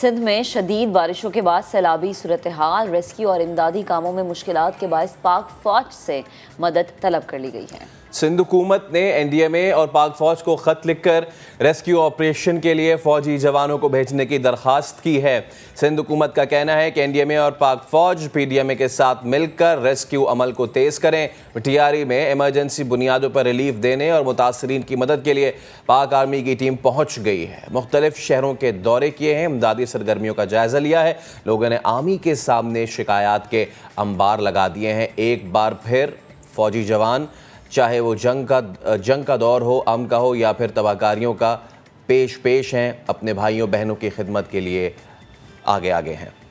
सिंध में शदीद बारिशों के बाद सैलाबी सूरत हाल रेस्क्यू और इमदादी कामों में मुश्किल के बायस पाक फौज से मदद तलब कर ली गई है सिंध हुकूमत ने एन डी एम ए और पाक फौज को ख़त लिखकर रेस्क्यू ऑपरेशन के लिए फौजी जवानों को भेजने की दरख्वास्त की है सिंध हुकूमत का कहना है कि एन डी एम ए और पाक फौज पी डी एम ए के साथ मिलकर रेस्क्यू अमल को तेज़ करें ई में एमरजेंसी बुनियादों पर रिलीफ देने और मुतासरीन की मदद के लिए पाक आर्मी की टीम पहुँच गई है मुख्तलिफ शहरों के दौरे किए हैं इमदादी की सरगर्मियों का जायजा लिया है लोगों ने आर्मी के सामने शिकायत के अंबार लगा दिए हैं एक बार फिर फौजी जवान चाहे वो जंग का जंग का दौर हो अम का हो या फिर तबाहकारियों का पेश पेश हैं अपने भाइयों बहनों की खिदमत के लिए आगे आगे हैं